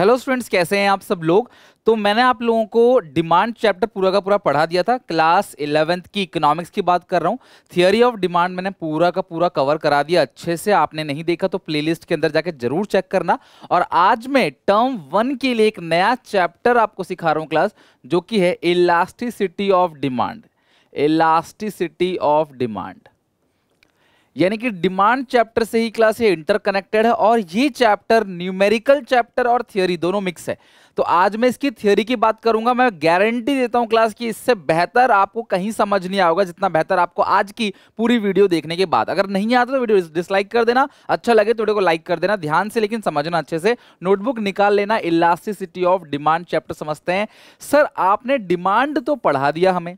hello students कैसे हैं आप सब लोग तो मैंने आप लोगों को डिमांड चैप्टर पूरा का पूरा पढ़ा दिया था क्लास इलेवेंथ की इकोनॉमिक्स की बात कर रहा हूं थियोरी ऑफ डिमांड मैंने पूरा का पूरा कवर करा दिया अच्छे से आपने नहीं देखा तो प्लेलिस्ट के अंदर जाके जरूर चेक करना और आज मैं टर्म वन के लिए एक नया चैप्टर आपको सिखा रहा हूँ क्लास जो कि है elasticity of demand elasticity of demand यानी कि डिमांड चैप्टर से ही क्लास ये इंटरकनेक्टेड है और ये चैप्टर न्यूमेरिकल चैप्टर और थियोरी दोनों मिक्स है तो आज मैं इसकी थियोरी की बात करूंगा मैं गारंटी देता हूं क्लास की इससे बेहतर आपको कहीं समझ नहीं आएगा जितना बेहतर आपको आज की पूरी वीडियो देखने के बाद अगर नहीं आता तो वीडियो डिसलाइक कर देना अच्छा लगे तो वीडियो को लाइक कर देना ध्यान से लेकिन समझना अच्छे से नोटबुक निकाल लेना इलास्टिसिटी ऑफ डिमांड चैप्टर समझते हैं सर आपने डिमांड तो पढ़ा दिया हमें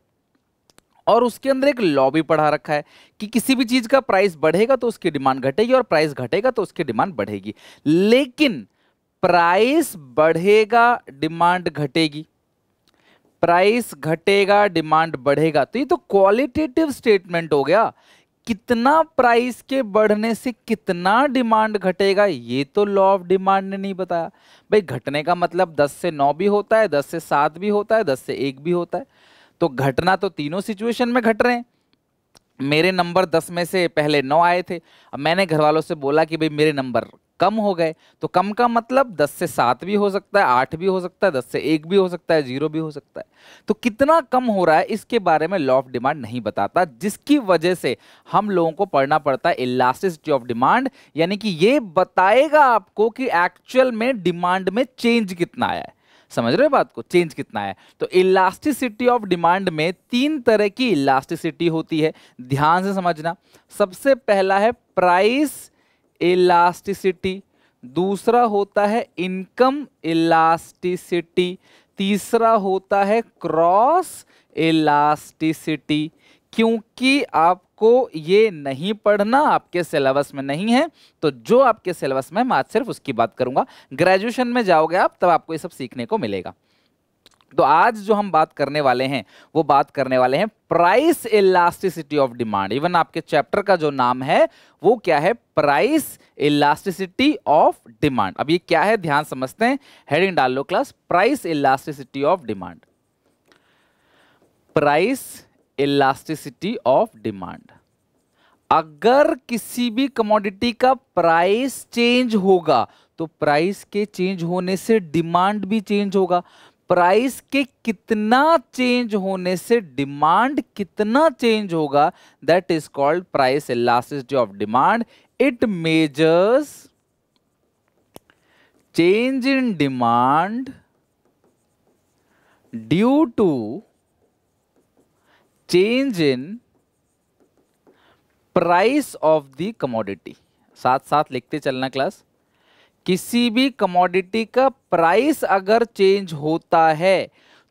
और उसके अंदर एक लॉ भी पढ़ा रखा है कि किसी भी चीज़ का प्राइस बढ़ेगा तो उसकी डिमांड घटेगी और प्राइस घटेगा तो उसकी डिमांड बढ़ेगी लेकिन प्राइस बढ़ेगा डिमांड घटेगी प्राइस घटेगा डिमांड बढ़ेगा तो ये तो क्वालिटेटिव स्टेटमेंट हो गया कितना प्राइस के बढ़ने से कितना डिमांड घटेगा ये तो लॉ ऑफ डिमांड ने नहीं बताया भाई घटने का मतलब 10 से 9 भी होता है 10 से 7 भी होता है 10 से 1 भी होता है तो घटना तो तीनों सिचुएशन में घट रहे हैं मेरे नंबर दस में से पहले नौ आए थे अब मैंने घर वालों से बोला कि भाई मेरे नंबर कम हो गए तो कम का मतलब दस से सात भी हो सकता है आठ भी हो सकता है दस से एक भी हो सकता है जीरो भी हो सकता है तो कितना कम हो रहा है इसके बारे में लॉ ऑफ डिमांड नहीं बताता जिसकी वजह से हम लोगों को पढ़ना पड़ता है इलास्टिसिटी ऑफ डिमांड यानी कि ये बताएगा आपको कि एक्चुअल में डिमांड में चेंज कितना आया है समझ रहे हो बात को चेंज कितना है तो इलास्टिसिटी ऑफ डिमांड में तीन तरह की इलास्टिसिटी होती है ध्यान से समझना सबसे पहला है प्राइस इलास्टिसिटी दूसरा होता है इनकम इलास्टिसिटी तीसरा होता है क्रॉस इलास्टिसिटी क्योंकि आप आपको ये नहीं पढ़ना आपके सिलेबस में नहीं है तो जो आपके सिलेबस में मैं आज सिर्फ उसकी बात करूंगा ग्रेजुएशन में जाओगे आप तब आपको ये सब सीखने को मिलेगा तो आज जो हम बात करने वाले हैं वो बात करने वाले हैं price elasticity of demand even आपके चैप्टर का जो नाम है वो क्या है प्राइस इलास्टिसिटी ऑफ डिमांड अब ये क्या है ध्यान समझते हैं हेडिंग डाल लो class price elasticity of demand price elasticity of demand अगर किसी भी कमोडिटी का प्राइस चेंज होगा तो प्राइस के चेंज होने से डिमांड भी चेंज होगा प्राइस के कितना चेंज होने से डिमांड कितना चेंज होगा that is called price elasticity of demand it measures change in demand due to change in price of the commodity साथ साथ लिखते चलना क्लास किसी भी कमोडिटी का प्राइस अगर चेंज होता है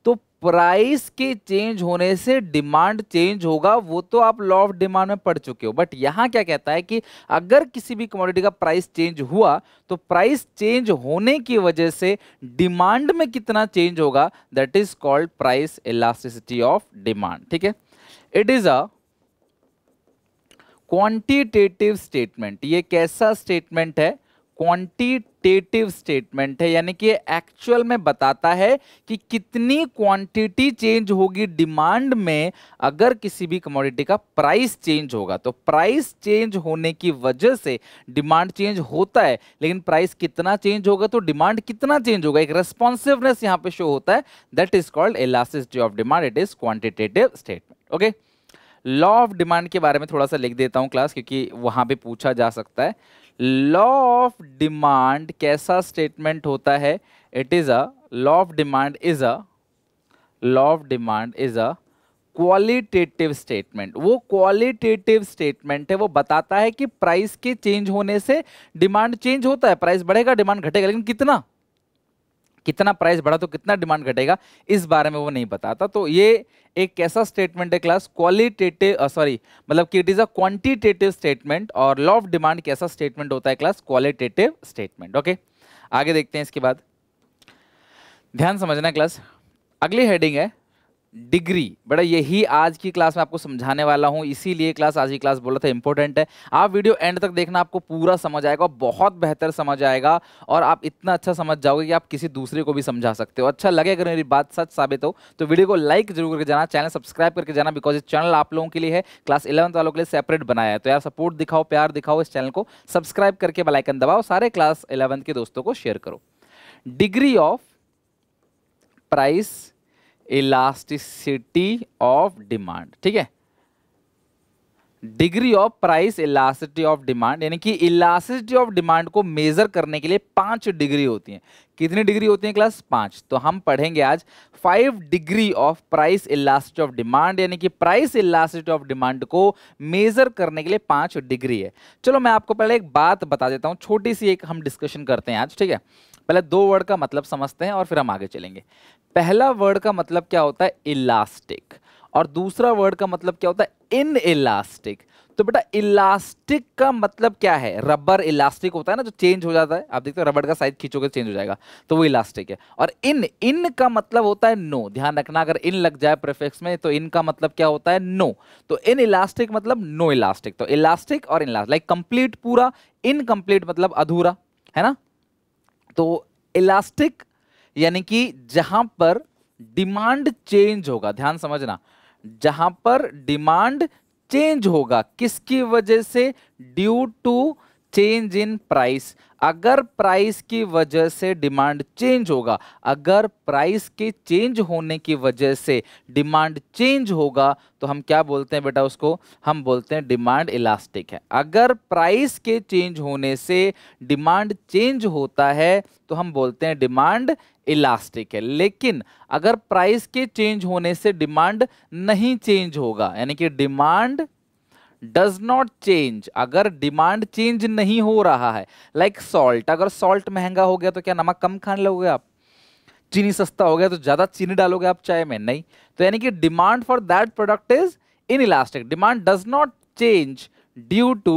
तो प्राइस के चेंज होने से डिमांड चेंज होगा वो तो आप लॉ ऑफ डिमांड में पढ़ चुके हो बट यहां क्या कहता है कि अगर किसी भी कमोडिटी का प्राइस चेंज हुआ तो प्राइस चेंज होने की वजह से डिमांड में कितना चेंज होगा that is called price elasticity of demand ठीक है it is a quantitative statement ये कैसा स्टेटमेंट है क्वांटिटेटिव स्टेटमेंट है यानी कि एक्चुअल में बताता है कि कितनी क्वांटिटी चेंज होगी डिमांड में अगर किसी भी कमोडिटी का प्राइस चेंज होगा तो प्राइस चेंज होने की वजह से डिमांड चेंज होता है लेकिन प्राइस कितना चेंज होगा तो डिमांड कितना चेंज होगा एक रेस्पॉन्सिवनेस यहाँ पे शो होता है that is called elasticity of demand it is quantitative statement okay law of demand के बारे में थोड़ा सा लिख देता हूँ क्लास क्योंकि वहाँ पे पूछा जा सकता है लॉ ऑफ डिमांड कैसा स्टेटमेंट होता है it is a law of demand is a law of demand is a qualitative statement वो क्वालिटेटिव स्टेटमेंट है वो बताता है कि प्राइस के चेंज होने से डिमांड चेंज होता है प्राइस बढ़ेगा डिमांड घटेगा लेकिन कितना कितना प्राइस बढ़ा तो कितना डिमांड घटेगा इस बारे में वो नहीं बताता तो ये एक कैसा स्टेटमेंट है क्लास क्वालिटेटिव सॉरी मतलब कि it is a quantitative statement और लॉ ऑफ डिमांड कैसा स्टेटमेंट होता है क्लास क्वालिटेटिव स्टेटमेंट ओके आगे देखते हैं इसके बाद ध्यान समझना क्लास अगली हेडिंग है डिग्री बड़ा यही आज की क्लास में आपको समझाने वाला हूँ इसीलिए क्लास आज की क्लास बोला था इंपॉर्टेंट है आप वीडियो एंड तक देखना आपको पूरा समझ आएगा बहुत बेहतर समझ आएगा और आप इतना अच्छा समझ जाओगे कि आप किसी दूसरे को भी समझा सकते हो अच्छा लगे अगर मेरी बात सच साबित हो तो वीडियो को लाइक जरूर करके जाना चैनल सब्सक्राइब करके जाना बिकॉज इस चैनल आप लोगों के लिए है क्लास इलेवंथ वालों के लिए सेपरेट बनाया है तो यार सपोर्ट दिखाओ प्यार दिखाओ इस चैनल को सब्सक्राइब करके बेलाइकन दबाओ सारे क्लास इलेवंथ के दोस्तों को शेयर करो degree of price elasticity of demand ठीक है degree of price elasticity of demand यानी कि इलास्टिसिटी ऑफ डिमांड को मेजर करने के लिए पांच डिग्री होती हैं कितनी डिग्री होती है क्लास पांच तो हम पढ़ेंगे आज five degree of price elasticity of demand यानी कि प्राइस इलास्टिटी ऑफ डिमांड को मेजर करने के लिए पांच डिग्री है चलो मैं आपको पहले एक बात बता देता हूँ छोटी सी एक हम डिस्कशन करते हैं आज ठीक है पहले दो वर्ड का मतलब समझते हैं और फिर हम आगे चलेंगे पहला वर्ड का मतलब क्या होता है इलास्टिक और दूसरा वर्ड का मतलब क्या होता है इन इलास्टिक तो बेटा इलास्टिक का मतलब क्या है रबर इलास्टिक होता है ना जो चेंज हो जाता है आप देखते हो रबर का साइज खींचोगे चेंज तो हो जाएगा तो वो इलास्टिक है और इन इन का मतलब होता है नो ध्यान रखना अगर इन लग जाए प्रिफिक्स में तो इन का मतलब क्या होता है नो तो इन इलास्टिक मतलब नो इलास्टिक तो इलास्टिक और इन लाइक कंप्लीट पूरा इनकम्प्लीट मतलब अधूरा है ना तो इलास्टिक यानी कि जहां पर डिमांड चेंज होगा ध्यान समझना जहां पर डिमांड चेंज होगा किसकी वजह से due to change in price अगर प्राइस की वजह से डिमांड चेंज होगा अगर प्राइस के चेंज होने की वजह से डिमांड चेंज होगा तो हम क्या बोलते हैं बेटा उसको हम बोलते हैं डिमांड इलास्टिक है अगर प्राइस के चेंज होने से डिमांड चेंज होता है तो हम बोलते हैं डिमांड इलास्टिक है लेकिन अगर प्राइस के चेंज होने से डिमांड नहीं चेंज होगा यानी कि डिमांड डज नॉट चेंज अगर डिमांड चेंज नहीं हो रहा है लाइक like सॉल्ट अगर सॉल्ट महंगा हो गया तो क्या नमक कम खाने लगोगे आप चीनी सस्ता हो गया तो ज़्यादा चीनी डालोगे आप चाय में नहीं तो यानी कि demand for that product is inelastic demand does not change due to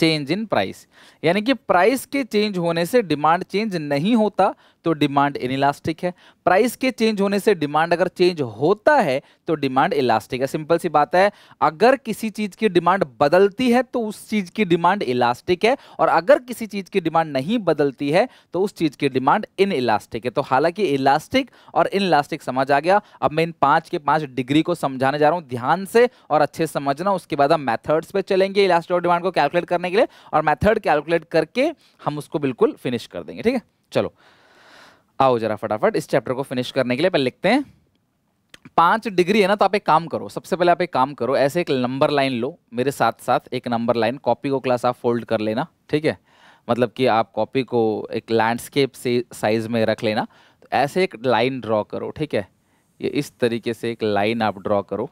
change in price यानी कि प्राइस के चेंज होने से डिमांड चेंज नहीं होता तो डिमांड इनइलास्टिक है प्राइस के चेंज होने से डिमांड अगर चेंज होता है तो डिमांड इलास्टिक है सिंपल सी बात है अगर किसी चीज की डिमांड बदलती है तो उस चीज की डिमांड इलास्टिक है और अगर किसी चीज की डिमांड नहीं बदलती है तो उस चीज की डिमांड इन इलास्टिक है तो हालांकि इलास्टिक और इन इलास्टिक समझ आ गया अब मैं इन पांच के पांच डिग्री को समझाने जा रहा हूं ध्यान से और अच्छे समझना उसके बाद हम मैथड्स पर चलेंगे इलास्टिक और डिमांड को कैलकुलेट करने करने के लिए और मैथड कैलकुलेट करके हम उसको बिल्कुल फिनिश कर देंगे ठीक है चलो आओ जरा फटाफट इस चैप्टर को फिनिश करने के लिए पहले लिखते हैं पाँच डिग्री है ना तो आप एक काम करो सबसे पहले आप एक काम करो ऐसे एक नंबर लाइन लो मेरे साथ साथ एक नंबर लाइन कॉपी को क्लास आप फोल्ड कर लेना ठीक है मतलब कि आप कॉपी को एक लैंडस्केप से साइज में रख लेना तो ऐसे एक लाइन ड्रॉ करो ठीक है ये इस तरीके से एक लाइन आप ड्रॉ करो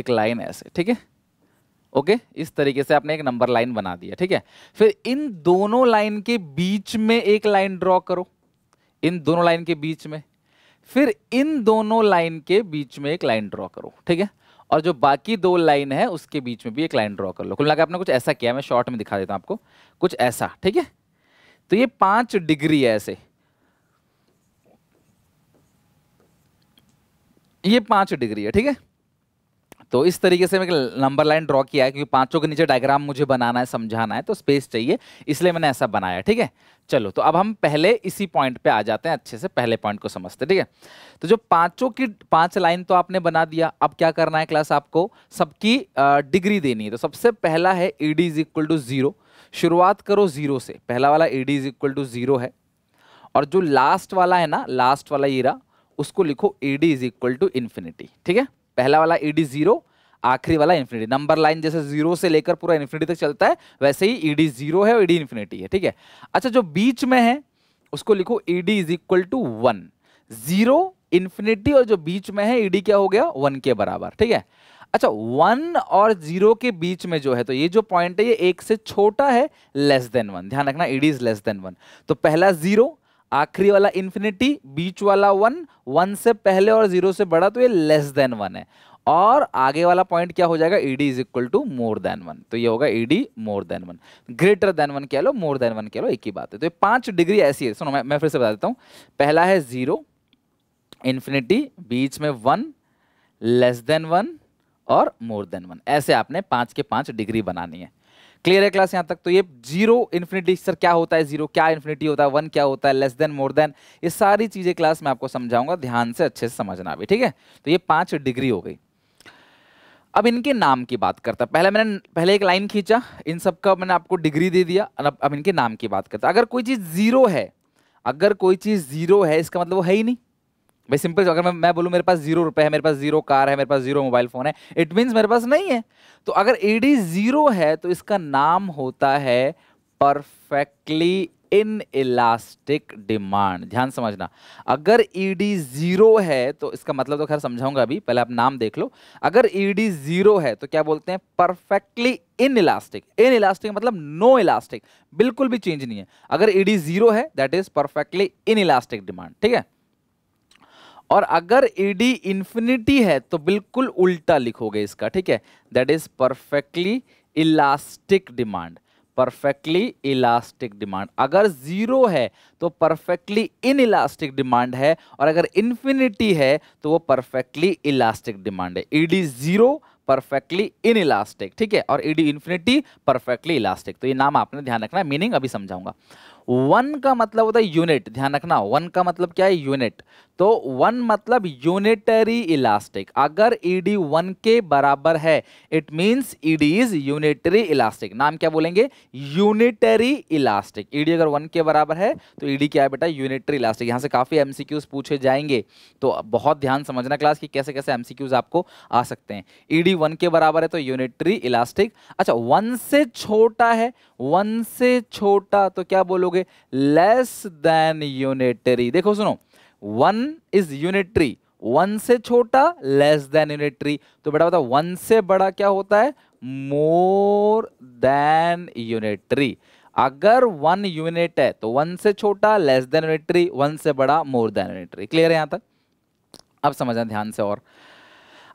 एक लाइन ऐसे ठीक है ओके इस तरीके से आपने एक नंबर लाइन बना दिया ठीक है फिर इन दोनों लाइन के बीच में एक लाइन ड्रॉ करो इन दोनों लाइन के बीच में फिर इन दोनों लाइन के बीच में एक लाइन ड्रॉ करो ठीक है और जो बाकी दो लाइन है उसके बीच में भी एक लाइन ड्रॉ कर लो कुल मिलाकर आपने कुछ ऐसा किया मैं शॉर्ट में दिखा देता हूं आपको कुछ ऐसा ठीक है तो ये पांच डिग्री है ऐसे ये पांच डिग्री है ठीक है तो इस तरीके से मैं नंबर लाइन ड्रॉ किया है क्योंकि पांचों के नीचे डायग्राम मुझे बनाना है समझाना है तो स्पेस चाहिए इसलिए मैंने ऐसा बनाया ठीक है चलो तो अब हम पहले इसी पॉइंट पे आ जाते हैं अच्छे से पहले पॉइंट को समझते हैं ठीक है तो जो पांचों की पांच लाइन तो आपने बना दिया अब क्या करना है क्लास आपको सबकी डिग्री देनी है तो सबसे पहला है E D is equal to zero शुरुआत करो जीरो से पहला वाला E D is equal to zero है और जो लास्ट वाला है ना लास्ट वाला ईरा उसको लिखो E D is equal to infinity ठीक है पहला वाला ईडी जीरो आखिरी वाला इन्फिनिटी नंबर लाइन जैसे जीरो से लेकर पूरा इन्फिनिटी तक चलता है वैसे ही ईडी जीरो है ईडी इन्फिनिटी है ठीक है अच्छा जो बीच में है उसको लिखो ED is equal to one zero infinity और जो बीच में है ईडी क्या हो गया वन के बराबर ठीक है अच्छा वन और जीरो के बीच में जो है तो ये जो पॉइंट है ये एक से छोटा है लेस देन वन ध्यान रखना ED is less than one तो पहला जीरो आखिरी वाला इन्फिनिटी बीच वाला वन वन से पहले और जीरो से बड़ा तो ये लेस देन वन है और आगे वाला पॉइंट क्या हो जाएगा ED is equal to more than one तो ये होगा ED more than one greater than one कह लो मोर देन वन कह लो एक ही बात है तो ये पांच डिग्री ऐसी है सुनो मैं मैं फिर से बता देता हूँ पहला है जीरो इन्फिनिटी बीच में वन लेस देन वन और मोर देन वन ऐसे आपने पांच के पांच डिग्री बनानी है क्लियर है क्लास यहाँ तक तो ये जीरो इन्फिनिटी सर क्या होता है जीरो क्या इन्फिनिटी होता है वन क्या होता है लेस देन मोर देन ये सारी चीज़ें क्लास में आपको समझाऊंगा ध्यान से अच्छे से समझना भी ठीक है तो ये पाँच डिग्री हो गई अब इनके नाम की बात करता पहले मैंने पहले एक लाइन खींचा इन सब का मैंने आपको डिग्री दे दिया अब अब इनके नाम की बात करता अगर कोई चीज़ जीरो है अगर कोई चीज़ जीरो है इसका मतलब वो है ही नहीं भाई सिंपल अगर मैं मैं बोलूँ मेरे पास जीरो रुपये है मेरे पास जीरो कार है मेरे पास जीरो मोबाइल फ़ोन है इट मीन्स मेरे पास नहीं है तो अगर ए डी ज़ीरो है तो इसका नाम होता है परफेक्टली इन इलास्टिक डिमांड ध्यान समझना अगर ईडी जीरो है तो इसका मतलब तो खैर समझाऊंगा अभी पहले आप नाम देख लो अगर ईडी जीरो है तो क्या बोलते हैं perfectly inelastic inelastic मतलब नो इलास्टिक बिल्कुल भी चेंज नहीं है अगर ईडी जीरो है that is perfectly inelastic demand ठीक है और अगर ईडी e इंफिनिटी है तो बिल्कुल उल्टा लिखोगे इसका ठीक है that is perfectly elastic demand perfectly elastic demand अगर जीरो है तो परफेक्टली इन इलास्टिक डिमांड है और अगर इन्फिनिटी है तो वो परफेक्टली इलास्टिक डिमांड है ED zero perfectly inelastic ठीक है और ईडी इन्फिनिटी परफेक्टली इलास्टिक तो ये नाम आपने ध्यान रखना है मीनिंग अभी समझाऊंगा वन का मतलब होता है यूनिट ध्यान रखना वन का मतलब क्या है यूनिट तो वन मतलब यूनिटरी इलास्टिक अगर ईडी वन के बराबर है it means ED is unitary elastic नाम क्या बोलेंगे यूनिटरी इलास्टिक ईडी अगर वन के बराबर है तो ईडी क्या है बेटा यूनिटरी इलास्टिक यहां से काफ़ी एमसीक्यूज पूछे जाएंगे तो बहुत ध्यान समझना क्लास की कैसे कैसे एमसीक्यूज आपको आ सकते हैं ईडी वन के बराबर है तो यूनिटरी इलास्टिक अच्छा वन से छोटा है वन से छोटा तो क्या बोलोगे लिखोगे लेस देन यूनिटरी देखो सुनो वन इज यूनिटरी वन से छोटा लेस देन यूनिटरी तो बेटा बता वन से बड़ा क्या होता है मोर देन यूनिटरी अगर वन यूनिट है तो वन से छोटा लेस देन यूनिटरी वन से बड़ा मोर देन यूनिटरी क्लियर है यहां तक अब समझना ध्यान से और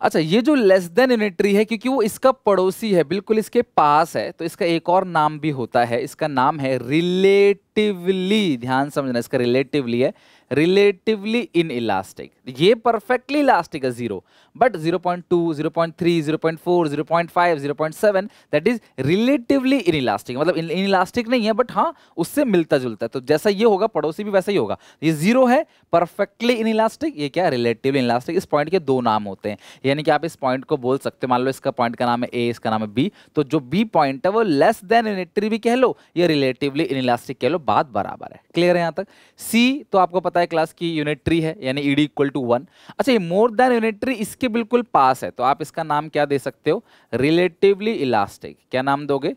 अच्छा ये जो लेस देन यूनिट्री है क्योंकि वो इसका पड़ोसी है बिल्कुल इसके पास है तो इसका एक और नाम भी होता है इसका नाम है रिलेटिवली ध्यान समझना इसका रिलेटिवली है रिलेटिवली इन इलास्टिक ये परफेक्टली लास्टिक है zero but 0.2 0.3 0.4 0.5 0.7 that is relatively inelastic मतलब इन इलास्टिक नहीं है बट हाँ उससे मिलता जुलता है तो जैसा ये होगा पड़ोसी भी वैसा ही होगा ये जीरो है परफेक्टली इन इलास्टिक ये क्या रिलेटिवली इन इलास्टिक इस पॉइंट के दो नाम होते हैं यानी कि आप इस पॉइंट को बोल सकते हो मान लो इसका पॉइंट का नाम है ए इसका नाम है बी तो जो बी पॉइंट है वो लेस देन यूनिटरी भी कह लो या रिलेटिवली इन इलास्टिक कह लो बात बराबर है क्लियर है यहाँ तक सी तो आपको पता है क्लास की यूनिट्री है यानी ED e equal to one अच्छा ये मोर देन यूनिटरी इसके बिल्कुल पास है तो आप इसका नाम क्या दे सकते हो रिलेटिवली इलास्टिक क्या नाम दोगे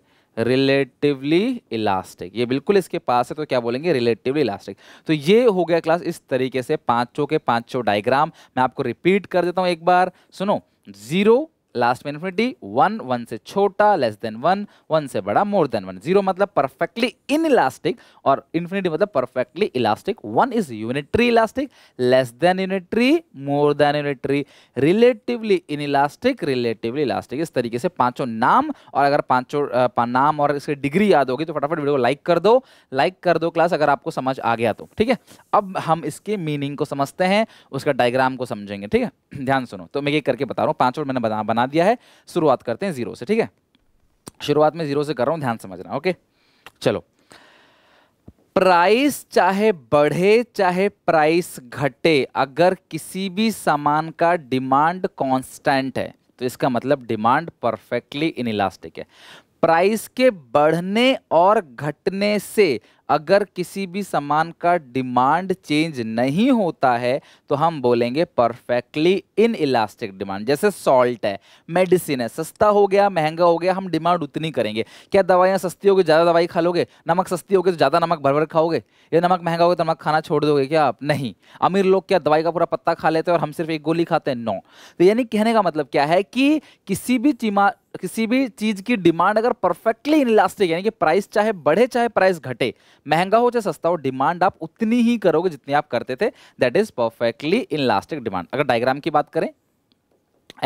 रिलेटिवली इलास्टिक ये बिल्कुल इसके पास है तो क्या बोलेंगे रिलेटिवली इलास्टिक तो ये हो गया क्लास इस तरीके से पांचों के पांचों डायग्राम मैं आपको रिपीट कर देता हूँ एक बार सुनो जीरो लास्ट में इन्फिनिटी वन वन से छोटा लेस देन वन वन से बड़ा मोर देन वन जीरो मतलब परफेक्टली इन इलास्टिक और इन्फिनिटी मतलब perfectly elastic one is unitary elastic less than unitary more than unitary relatively inelastic relatively elastic इस तरीके से पांचों नाम और अगर पांचों पा, नाम और इसकी डिग्री याद होगी तो फटाफट वीडियो को लाइक कर दो लाइक कर दो क्लास अगर आपको समझ आ गया तो ठीक है अब हम इसके मीनिंग को समझते हैं उसका डायग्राम को समझेंगे ठीक है ध्यान सुनो तो मैं ये करके बता रहा हूँ पांचों मैंने बना बना दिया है शुरुआत करते हैं जीरो से ठीक है शुरुआत में जीरो से कर रहा हूं ध्यान समझना ओके चलो प्राइस चाहे बढ़े चाहे प्राइस घटे अगर किसी भी सामान का डिमांड कांस्टेंट है तो इसका मतलब डिमांड परफेक्टली इनइलास्टिक है प्राइस के बढ़ने और घटने से अगर किसी भी सामान का डिमांड चेंज नहीं होता है तो हम बोलेंगे परफेक्टली इन इलास्टिक डिमांड जैसे सॉल्ट है मेडिसिन है सस्ता हो गया महंगा हो गया हम डिमांड उतनी करेंगे क्या दवाइयाँ सस्ती होगी ज़्यादा दवाई खा लोगे नमक सस्ती होगी तो ज़्यादा नमक भर भर खाओगे या नमक महंगा होगा तो नमक खाना छोड़ दोगे क्या आप नहीं अमीर लोग क्या दवाई का पूरा पत्ता खा लेते हैं और हम सिर्फ एक गोली खाते हैं नो तो यानी कहने का मतलब क्या है कि किसी भी किसी भी चीज़ की डिमांड अगर परफेक्टली इनलास्टिक यानी कि प्राइस चाहे बढ़े चाहे प्राइस घटे महंगा हो चाहे सस्ता हो डिमांड आप उतनी ही करोगे जितनी आप करते थे that is perfectly inelastic demand अगर डायग्राम की बात करें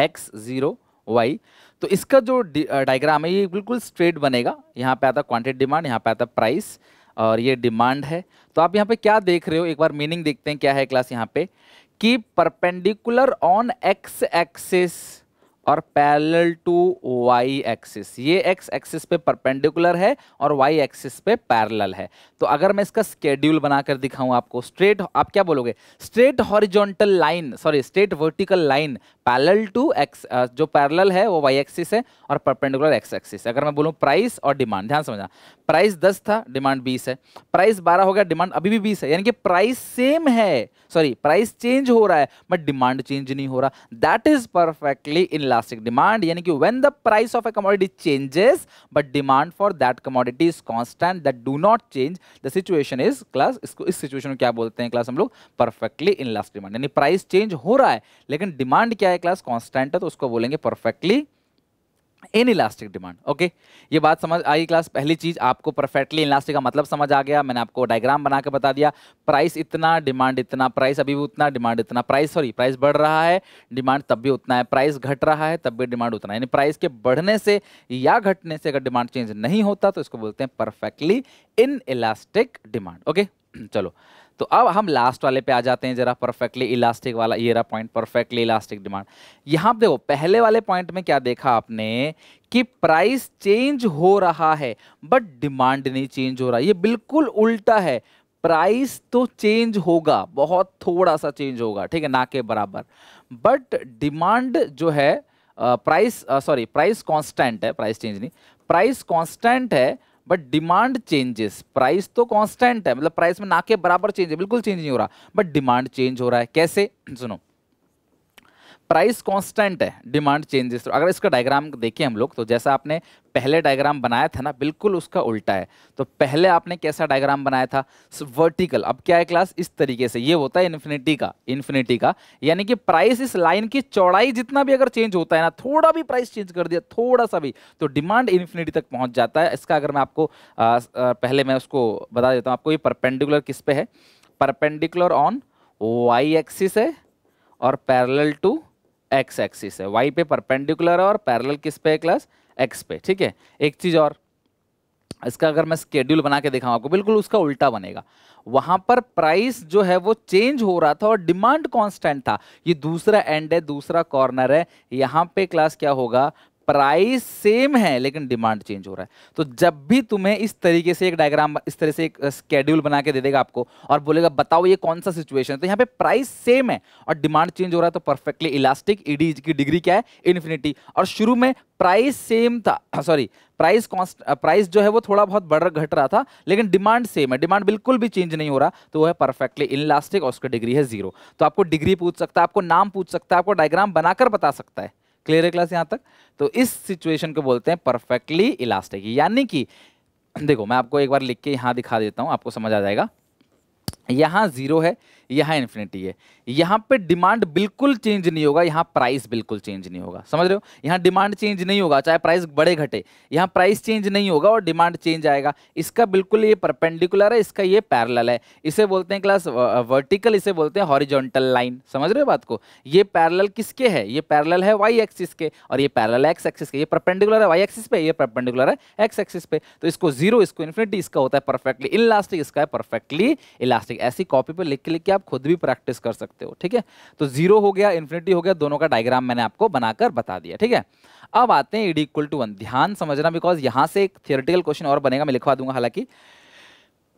एक्स जीरो वाई तो इसका जो डायग्राम है ये बिल्कुल स्ट्रेट बनेगा यहाँ पे आता क्वांटिटी डिमांड यहाँ पे आता प्राइस और ये डिमांड है तो आप यहाँ पे क्या देख रहे हो एक बार मीनिंग देखते हैं क्या है क्लास यहाँ पे कि परपेंडिकुलर ऑन एक्स एक्सेस और पैरेलल टू वाई एक्सिस ये एक्स एक्सिस पे परपेंडिकुलर है और वाई एक्सिस पे पैरेलल है तो अगर मैं इसका स्केड्यूल बनाकर दिखाऊं आपको स्ट्रेट आप क्या बोलोगे straight horizontal line sorry straight vertical line parallel to x जो पैरेलल है वो वाई एक्सिस है और परपेंडिकुलर एक्स एक्सिस अगर मैं बोलूँ प्राइस और डिमांड ध्यान समझा प्राइस दस था डिमांड बीस है प्राइस बारह हो गया डिमांड अभी भी बीस है यानी कि प्राइस सेम है सॉरी प्राइस चेंज हो रहा है बट डिमांड चेंज नहीं हो रहा that is perfectly inelastic demand यानी कि when the price of a commodity changes but demand for that commodity is constant that do not change the situation is class इसको इस situation को क्या बोलते हैं क्लास हम लोग परफेक्टली इन लास्ट डिमांड यानी प्राइस चेंज हो रहा है लेकिन डिमांड क्या है क्लास कॉन्स्टेंट है तो उसको बोलेंगे perfectly inelastic demand okay ये बात समझ आई क्लास पहली चीज आपको परफेक्टली इलास्टिक का मतलब समझ आ गया मैंने आपको डायग्राम बना के बता दिया प्राइस इतना डिमांड इतना प्राइस अभी भी उतना डिमांड इतना प्राइस सॉरी प्राइस बढ़ रहा है डिमांड तब भी उतना है प्राइस घट रहा है तब भी डिमांड उतना है यानी प्राइस के बढ़ने से या घटने से अगर डिमांड चेंज नहीं होता तो इसको बोलते हैं perfectly inelastic demand okay चलो तो अब हम लास्ट वाले पे आ जाते हैं जरा परफेक्टली इलास्टिक वाला ये रहा पॉइंट परफेक्टली इलास्टिक डिमांड यहाँ देखो पहले वाले पॉइंट में क्या देखा आपने कि प्राइस चेंज हो रहा है बट डिमांड नहीं चेंज हो रहा ये बिल्कुल उल्टा है प्राइस तो चेंज होगा बहुत थोड़ा सा चेंज होगा ठीक है ना के बराबर बट डिमांड जो है प्राइस सॉरी प्राइस कांस्टेंट है प्राइस चेंज नहीं प्राइस कांस्टेंट है बट डिमांड चेंजेस प्राइस तो कांस्टेंट है मतलब प्राइस में ना के बराबर चेंज है बिल्कुल चेंज नहीं हो रहा बट डिमांड चेंज हो रहा है कैसे सुनो प्राइस कांस्टेंट है डिमांड चेंजेस तो अगर इसका डायग्राम देखें हम लोग तो जैसा आपने पहले डायग्राम बनाया था ना बिल्कुल उसका उल्टा है तो पहले आपने कैसा डायग्राम बनाया था वर्टिकल अब क्या है क्लास इस तरीके से ये होता है इन्फिनिटी का इन्फिनिटी का यानी कि प्राइस इस लाइन की चौड़ाई जितना भी अगर चेंज होता है ना थोड़ा भी प्राइस चेंज कर दिया थोड़ा सा भी तो डिमांड इन्फिनिटी तक पहुँच जाता है इसका अगर मैं आपको आ, आ, पहले मैं उसको बता देता हूँ आपको ये परपेंडिकुलर किस पे है परपेंडिकुलर ऑन वाई एक्सिस है और पैरेलल टू एक्स एक्सिस है वाई पे परपेंडिकुलर है और पैरेलल किस पे है क्लास एक्स पे ठीक है एक चीज़ और इसका अगर मैं स्केड्यूल बना के दिखाऊँ आपको बिल्कुल उसका उल्टा बनेगा वहाँ पर प्राइस जो है वो चेंज हो रहा था और डिमांड कांस्टेंट था ये दूसरा एंड है दूसरा कॉर्नर है यहाँ पे क्लास क्या होगा प्राइस सेम है लेकिन डिमांड चेंज हो रहा है तो जब भी तुम्हें इस तरीके से एक डायग्राम इस तरह से एक स्केड्यूल बना के दे देगा आपको और बोलेगा बताओ ये कौन सा सिचुएशन है तो यहाँ पे प्राइस सेम है और डिमांड चेंज हो रहा है तो परफेक्टली इलास्टिक ईडी की डिग्री क्या है इन्फिनिटी और शुरू में प्राइस सेम था सॉरी प्राइस कॉन्स्ट प्राइस जो है वो थोड़ा बहुत बढ़ घट रहा था लेकिन डिमांड सेम है डिमांड बिल्कुल भी चेंज नहीं हो रहा तो वो है परफेक्टली इनलास्टिक और उसका डिग्री है जीरो तो आपको डिग्री पूछ सकता है आपको नाम पूछ सकता है आपको डायग्राम बनाकर बता सकता है क्लियर है क्लास यहाँ तक तो इस सिचुएशन को बोलते हैं परफेक्टली इलास्टिक यानी कि देखो मैं आपको एक बार लिख के यहाँ दिखा देता हूँ आपको समझ आ जाएगा यहाँ ज़ीरो है यहाँ इन्फिनिटी है यहाँ पे डिमांड बिल्कुल चेंज नहीं होगा यहाँ प्राइस बिल्कुल चेंज नहीं होगा समझ रहे हो यहाँ डिमांड चेंज नहीं होगा चाहे प्राइस बड़े घटे यहाँ प्राइस चेंज नहीं होगा और डिमांड चेंज आएगा इसका बिल्कुल ये परपेंडिकुलर है इसका ये पैरल है इसे बोलते हैं क्लास वर्टिकल इसे बोलते हैं हॉरिजोनटल लाइन समझ रहे हो बात को ये पैरल किसके है ये पैरल है वाई एक्सिस के और ये पैरल है एक्स एक्सिस के ये परपेंडिकुलर है वाई एक्सिस पे ये परपेंडिकुलर है एक्स एक्सिस पे तो इसको जीरो इसको इन्फिनिटी इसका होता है परफेक्टली इलास्टिक इसका है परफेक्टली इलास्टिक ठीक ऐसी कॉपी पर लिख के लिख के आप खुद भी प्रैक्टिस कर सकते हो ठीक है तो जीरो हो गया इन्फिनिटी हो गया दोनों का डायग्राम मैंने आपको बनाकर बता दिया ठीक है अब आते हैं ईडी इक्वल टू वन ध्यान समझना बिकॉज यहाँ से एक थियोरटिकल क्वेश्चन और बनेगा मैं लिखवा दूंगा हालांकि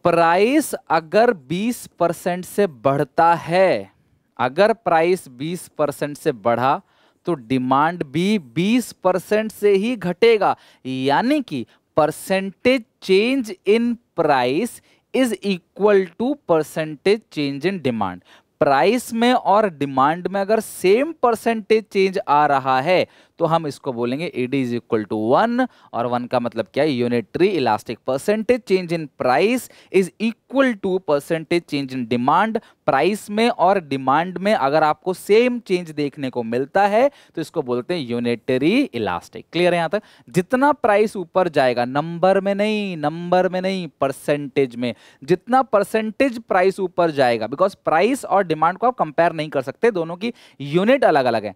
प्राइस अगर 20 परसेंट से बढ़ता है अगर प्राइस 20 परसेंट से बढ़ा तो डिमांड भी 20 परसेंट से ही घटेगा यानी कि percentage change in price is equal to percentage change in demand price में और डिमांड में अगर सेम परसेंटेज चेंज आ रहा है तो हम इसको बोलेंगे E D is equal to one और वन का मतलब क्या है unitary elastic percentage change in price is equal to percentage change in demand price में और डिमांड में अगर आपको सेम चेंज देखने को मिलता है तो इसको बोलते हैं यूनिटरी इलास्टिक क्लियर है यहाँ तक जितना प्राइस ऊपर जाएगा नंबर में नहीं नंबर में नहीं परसेंटेज में जितना परसेंटेज प्राइस ऊपर जाएगा बिकॉज प्राइस और डिमांड को आप कंपेयर नहीं कर सकते दोनों की यूनिट अलग अलग है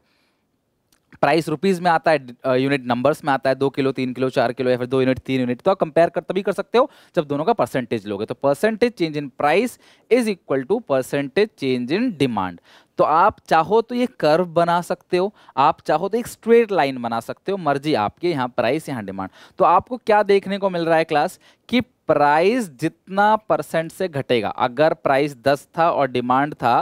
प्राइस रुपीज़ में आता है यूनिट नंबर्स में आता है दो किलो तीन किलो चार किलो या फिर दो यूनिट तीन यूनिट तो आप कंपेयर कर तभी कर सकते हो जब दोनों का परसेंटेज लोगे तो percentage change in price is equal to percentage change in demand तो आप चाहो तो ये कर्व बना सकते हो आप चाहो तो एक स्ट्रेट लाइन बना सकते हो मर्जी आपके यहाँ प्राइस यहाँ डिमांड तो आपको क्या देखने को मिल रहा है क्लास कि प्राइस जितना परसेंट से घटेगा अगर प्राइस 10 था और डिमांड था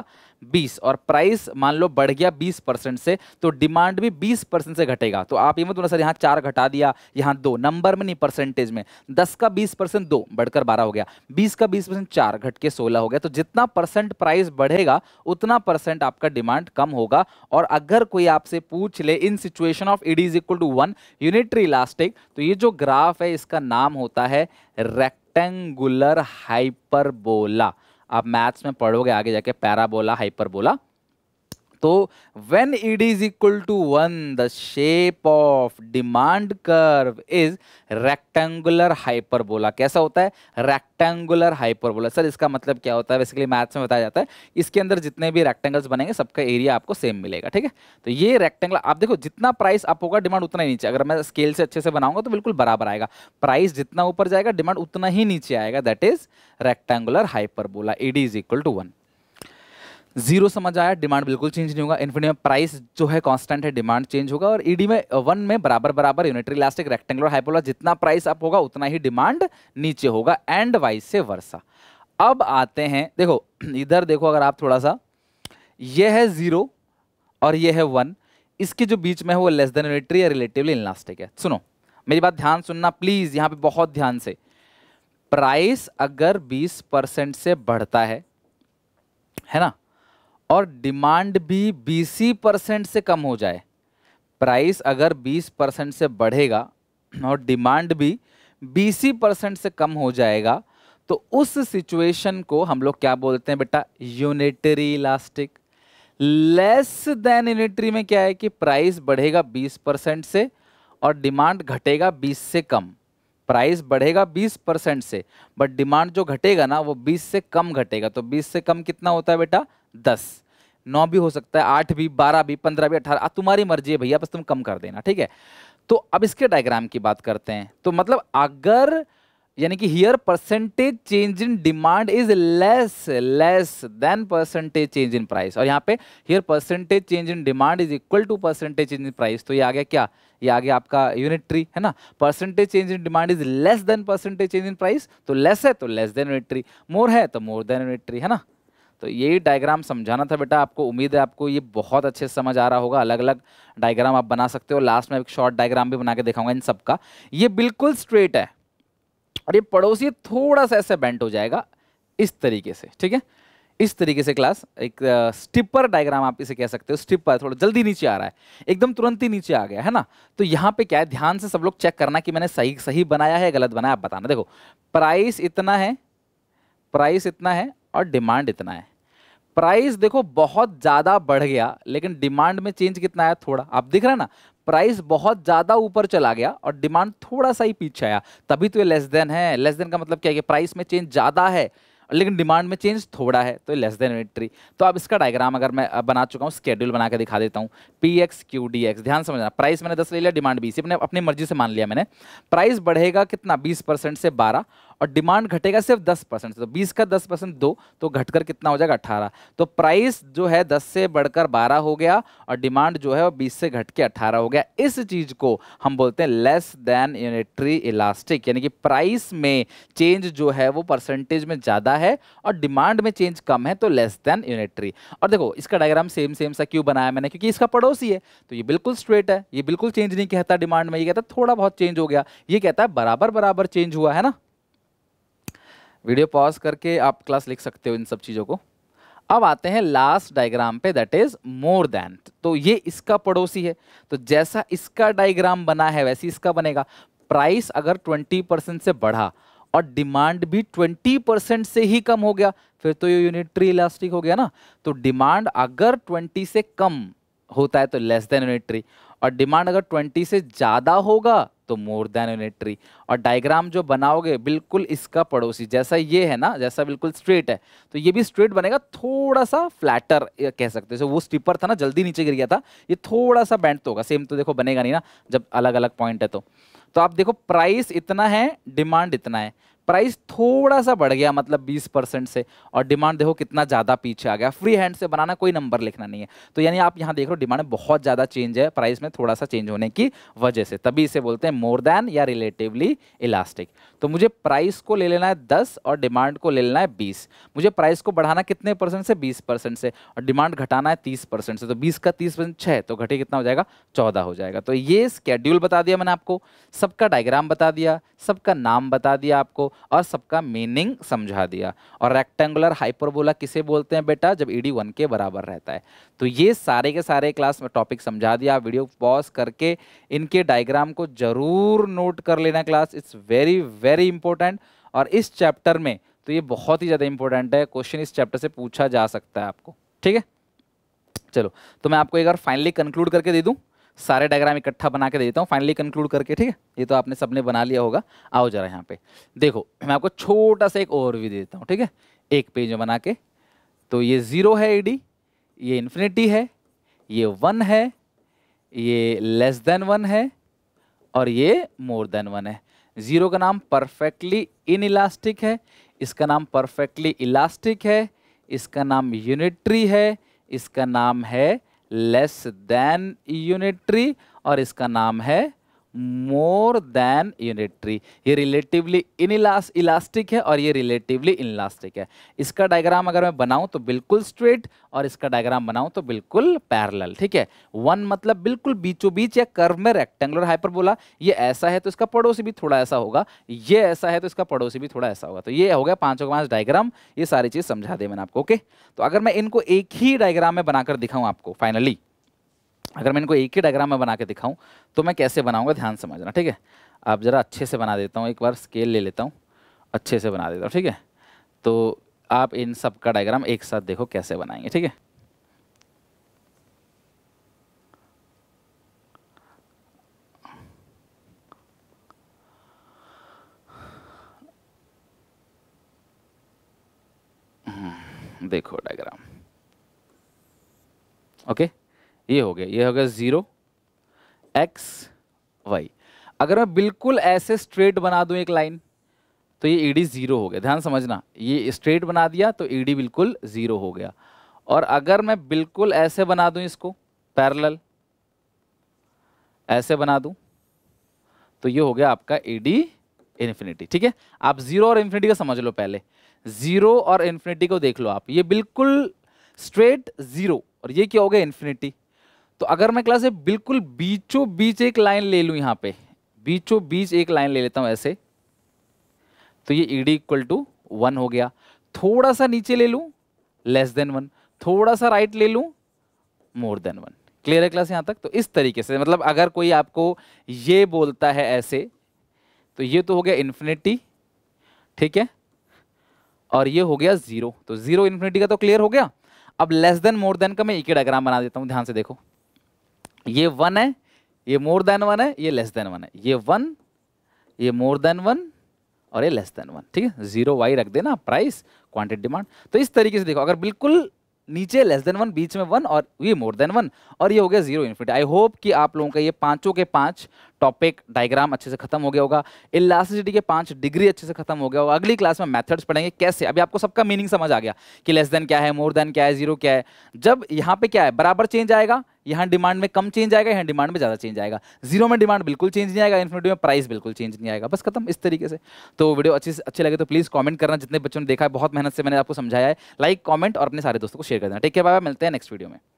बीस और प्राइस मान लो बढ़ गया बीस परसेंट से तो डिमांड भी बीस परसेंट से घटेगा तो आप ये मत बोला सर यहाँ चार घटा दिया यहाँ दो नंबर में नहीं परसेंटेज में दस का बीस परसेंट दो बढ़कर बारह हो गया बीस का बीस परसेंट चार घट के सोलह हो गया तो जितना परसेंट प्राइस बढ़ेगा उतना परसेंट आपका डिमांड कम होगा और अगर कोई आपसे पूछ ले in situation of it is equal to one unitary elastic तो ये जो ग्राफ है इसका नाम होता है रेक्टेंगुलर हाइपरबोला आप मैथ्स में पढ़ोगे आगे जाके पैराबोला हाइपरबोला तो when it is equal to one the shape of demand curve is rectangular hyperbola कैसा होता है रेक्टेंगुलर हाइपरबोला सर इसका मतलब क्या होता है बेसिकली मैथ्स में बताया जाता है इसके अंदर जितने भी रेक्टेंगल्स बनेंगे सबका एरिया आपको सेम मिलेगा ठीक है तो ये रेक्टेंगल आप देखो जितना प्राइस अप होगा डिमांड उतना ही नीचे अगर मैं स्केल से अच्छे से बनाऊंगा तो बिल्कुल बराबर आएगा प्राइस जितना ऊपर जाएगा डिमांड उतना ही नीचे आएगा that is rectangular hyperbola it is equal to one zero समझ आया डिमांड बिल्कुल चेंज नहीं होगा इन्फिनी में प्राइस जो है कांस्टेंट है डिमांड चेंज होगा और ईडी में वन uh, में बराबर बराबर यूनिटरी इलास्टिक रेक्टेंगुलर हाइपोला जितना प्राइस अप होगा उतना ही डिमांड नीचे होगा एंड वाइज से वर्षा अब आते हैं देखो इधर देखो अगर आप थोड़ा सा ये है जीरो और ये है वन इसके जो बीच में है वो लेस देन यूनिटरी या रिलेटिवली इलास्टिक है सुनो मेरी बात ध्यान सुनना प्लीज़ यहाँ पे बहुत ध्यान से प्राइस अगर बीस परसेंट से बढ़ता है है ना और डिमांड भी बीस परसेंट से कम हो जाए प्राइस अगर 20 परसेंट से बढ़ेगा और डिमांड भी 20 परसेंट से कम हो जाएगा तो उस सिचुएशन को हम लोग क्या बोलते हैं बेटा unitary elastic less than unitary में क्या है कि प्राइस बढ़ेगा 20 परसेंट से और डिमांड घटेगा 20 से कम प्राइस बढ़ेगा 20 परसेंट से बट डिमांड जो घटेगा ना वो 20 से कम घटेगा तो 20 से कम कितना होता है बेटा दस नौ भी हो सकता है आठ भी बारह भी पंद्रह भी अठारह तुम्हारी मर्जी है भैया बस तुम कम कर देना ठीक है तो अब इसके डायग्राम की बात करते हैं तो मतलब अगर यानी कि here percentage change in demand is less less than percentage change in price और यहाँ पे here percentage change in demand is equal to percentage change in price तो ये आ गया क्या ये आ गया आपका यूनिट्री है ना percentage change in demand is less than percentage change in price तो लेस है तो लेस देन यूनिट्री मोर है तो मोर देन यूनिट्री है ना तो यही डायग्राम समझाना था बेटा आपको उम्मीद है आपको ये बहुत अच्छे से समझ आ रहा होगा अलग अलग डायग्राम आप बना सकते हो लास्ट में एक शॉर्ट डायग्राम भी बना के दिखाऊंगा इन सब का ये बिल्कुल स्ट्रेट है और ये पड़ोसी थोड़ा सा ऐसे बेंट हो जाएगा इस तरीके से ठीक है इस तरीके से क्लास एक स्टिपर डायग्राम आप इसे कह सकते हो स्टिपर थोड़ा जल्दी नीचे आ रहा है एकदम तुरंत ही नीचे आ गया है ना तो यहाँ पे क्या है ध्यान से सब लोग चेक करना कि मैंने सही सही बनाया है गलत बनाया आप बताना देखो प्राइस इतना है प्राइस इतना है और डिमांड इतना है प्राइस देखो बहुत ज़्यादा बढ़ गया लेकिन डिमांड में चेंज कितना आया थोड़ा आप दिख रहे हैं ना प्राइस बहुत ज़्यादा ऊपर चला गया और डिमांड थोड़ा सा ही पीछे आया तभी तो ये लेस देन है लेस देन का मतलब क्या है कि प्राइस में चेंज ज़्यादा है लेकिन डिमांड में चेंज थोड़ा है तो लेस देन एंट्री तो अब इसका डायग्राम अगर मैं बना चुका हूँ स्केड्यूल बना के दिखा देता हूँ P X Q D X ध्यान समझना प्राइस मैंने दस ले लिया डिमांड बीस अपने अपनी मर्जी से मान लिया मैंने प्राइस बढ़ेगा कितना बीस परसेंट से बारह और डिमांड घटेगा सिर्फ दस परसेंट तो बीस का दस परसेंट दो तो घटकर कितना हो जाएगा अट्ठारह तो प्राइस जो है दस से बढ़कर बारह हो गया और डिमांड जो है वो बीस से घट के अट्ठारह हो गया इस चीज को हम बोलते हैं लेस देन यूनिट्री इलास्टिक यानी कि प्राइस में चेंज जो है वो परसेंटेज में ज़्यादा है और डिमांड में चेंज कम है तो लेस देन यूनिट्री और देखो इसका डायग्राम सेम सेम सा क्यों बनाया मैंने क्योंकि इसका पड़ोसी है तो ये बिल्कुल स्ट्रेट है ये बिल्कुल चेंज नहीं कहता डिमांड में ये कहता थोड़ा बहुत चेंज हो गया ये कहता है बराबर बराबर चेंज हुआ है ना वीडियो पॉज करके आप क्लास लिख सकते हो इन सब चीज़ों को अब आते हैं लास्ट डायग्राम पे दैट इज मोर देन तो ये इसका पड़ोसी है तो जैसा इसका डायग्राम बना है वैसे इसका बनेगा प्राइस अगर 20 परसेंट से बढ़ा और डिमांड भी 20 परसेंट से ही कम हो गया फिर तो ये यूनिट्री इलास्टिक हो गया ना तो डिमांड अगर 20 से कम होता है तो लेस देन यूनिट्री और डिमांड अगर 20 से ज़्यादा होगा तो मोर देन यूनिटरी और डायग्राम जो बनाओगे बिल्कुल इसका पड़ोसी जैसा ये है ना जैसा बिल्कुल स्ट्रेट है तो ये भी स्ट्रेट बनेगा थोड़ा सा फ्लैटर कह सकते हो वो स्टिपर था ना जल्दी नीचे गिर गया था ये थोड़ा सा बैंड तो होगा सेम तो देखो बनेगा नहीं ना जब अलग अलग पॉइंट है तो, तो आप देखो प्राइस इतना है डिमांड इतना है प्राइस थोड़ा सा बढ़ गया मतलब 20 परसेंट से और डिमांड देखो कितना ज़्यादा पीछे आ गया फ्री हैंड से बनाना कोई नंबर लिखना नहीं है तो यानी आप यहाँ देख रहे हो डिमांड बहुत ज़्यादा चेंज है प्राइस में थोड़ा सा चेंज होने की वजह से तभी इसे बोलते हैं मोर देन या रिलेटिवली इलास्टिक तो मुझे प्राइस को ले लेना है दस और डिमांड को ले लेना है बीस मुझे प्राइस को बढ़ाना कितने परसेंट से बीस परसेंट से और डिमांड घटाना है तीस परसेंट से तो बीस का तीस परसेंट छः तो घटे कितना हो जाएगा चौदह हो जाएगा तो ये स्केड्यूल बता दिया मैंने आपको सबका डायग्राम बता दिया सबका नाम बता दिया आपको और सबका मीनिंग समझा दिया और रेक्टेंगुलर हाइपरबोला किसे बोलते हैं बेटा जब ई डी वन के बराबर रहता है तो ये सारे के सारे क्लास में टॉपिक समझा दिया आप वीडियो पॉज करके इनके डायग्राम को जरूर नोट कर लेना class it's very very important और इस चैप्टर में तो ये बहुत ही ज़्यादा इंपॉर्टेंट है क्वेश्चन इस चैप्टर से पूछा जा सकता है आपको ठीक है चलो तो मैं आपको एक बार फाइनली कंक्लूड करके दे दूँ सारे डायग्राम इकट्ठा बना के दे देता हूँ फाइनली कंक्लूड करके ठीक है ये तो आपने सबने बना लिया होगा आओ जरा यहाँ पे देखो मैं आपको छोटा सा एक ओवरव्यू दे देता हूँ ठीक है एक पेज में बना के तो ये ज़ीरो है ई ये इन्फिनिटी है ये वन है ये लेस देन वन है और ये मोर देन वन है ज़ीरो का नाम परफेक्टली इन इलास्टिक है इसका नाम परफेक्टली इलास्टिक है इसका नाम यूनिट्री है इसका नाम है लेस देन ट्री और इसका नाम है मोर देन यूनिट्री ये रिलेटिवली इन इलास्टिक है और ये रिलेटिवली इनलास्टिक है इसका डायग्राम अगर मैं बनाऊं तो बिल्कुल स्ट्रेट और इसका डायग्राम बनाऊं तो बिल्कुल पैरेलल ठीक है वन मतलब बिल्कुल बीचों बीच या कर्व में रेक्टेंगुलर बोला ये ऐसा है तो इसका पड़ोसी भी थोड़ा ऐसा होगा ये ऐसा है तो इसका पड़ोसी भी थोड़ा ऐसा होगा तो ये हो गया पांचों के पांच डायग्राम ये सारी चीज़ समझा दी मैंने आपको ओके तो अगर मैं इनको एक ही डायग्राम में बनाकर दिखाऊँ आपको फाइनली अगर मैं इनको एक ही डायग्राम में बना के दिखाऊं तो मैं कैसे बनाऊंगा ध्यान समझना ठीक है आप ज़रा अच्छे से बना देता हूँ एक बार स्केल ले लेता हूँ अच्छे से बना देता हूँ ठीक है तो आप इन सब का डायग्राम एक साथ देखो कैसे बनाएंगे ठीक है हम्म, देखो डायग्राम ओके ये हो गया ये हो गया ज़ीरो एक्स वाई अगर मैं बिल्कुल ऐसे स्ट्रेट बना दूं एक लाइन तो ये ईडी e ज़ीरो हो गया ध्यान समझना ये स्ट्रेट बना दिया तो ईडी e बिल्कुल ज़ीरो हो गया और अगर मैं बिल्कुल ऐसे बना दूं इसको पैरेलल ऐसे बना दूं तो ये हो गया आपका ईडी e इन्फिनिटी ठीक है आप ज़ीरो और इन्फिनिटी का समझ लो पहले ज़ीरो और इन्फिनिटी को देख लो आप ये बिल्कुल स्ट्रेट ज़ीरो और ये क्या हो गया इन्फिनिटी तो अगर मैं क्लास बिल्कुल बीचों बीच एक लाइन ले लूँ यहाँ पे बीचों बीच एक लाइन ले लेता हूँ ऐसे तो ये ED इक्वल टू वन हो गया थोड़ा सा नीचे ले लूँ लेस देन वन थोड़ा सा राइट ले लूँ मोर देन वन क्लियर है क्लास यहाँ तक तो इस तरीके से मतलब अगर कोई आपको ये बोलता है ऐसे तो ये तो हो गया इन्फिनिटी ठीक है और ये हो गया जीरो तो जीरो इन्फिनिटी का तो क्लियर हो गया अब लेस देन मोर देन का मैं एक डायग्राम बना देता हूँ ध्यान से देखो ये वन है ये मोर देन वन है ये लेस देन वन है ये वन ये मोर देन वन और ये लेस देन वन ठीक है जीरो वाई रख देना प्राइस क्वांटिटी डिमांड तो इस तरीके से देखो अगर बिल्कुल नीचे लेस देन वन बीच में वन और ये मोर देन वन और ये हो गया जीरो इन्फिनिटी आई होप कि आप लोगों का ये पांचों के पांच टॉपिक डायग्राम अच्छे से खत्म हो गया होगा इलास्टिसिटी के पांच डिग्री अच्छे से खत्म हो गया होगा अगली क्लास में मेथड्स पढ़ेंगे कैसे अभी आपको सबका मीनिंग समझ आ गया कि लेस देन क्या है मोर देन क्या है जीरो क्या है जब यहाँ पे क्या है बराबर चेंज आएगा यहाँ डिमांड में कम चेंज आएगा यहाँ डिमांड में ज़्यादा चेंज आएगा जीरो में डिमांड बिल्कुल चेंज नहीं आएगा इन्फिनिटी में प्राइस बिल्कुल चेंज नहीं आएगा बस खत्म इस तरीके से तो वीडियो अच्छे से अच्छे लगे तो प्लीज़ कमेंट करना जितने बच्चों ने देखा है बहुत मेहनत से मैंने आपको समझाया है लाइक कमेंट और अपने सारे दोस्तों को शेयर कर देना है बाबा मिलते हैं नेक्स्ट वीडियो में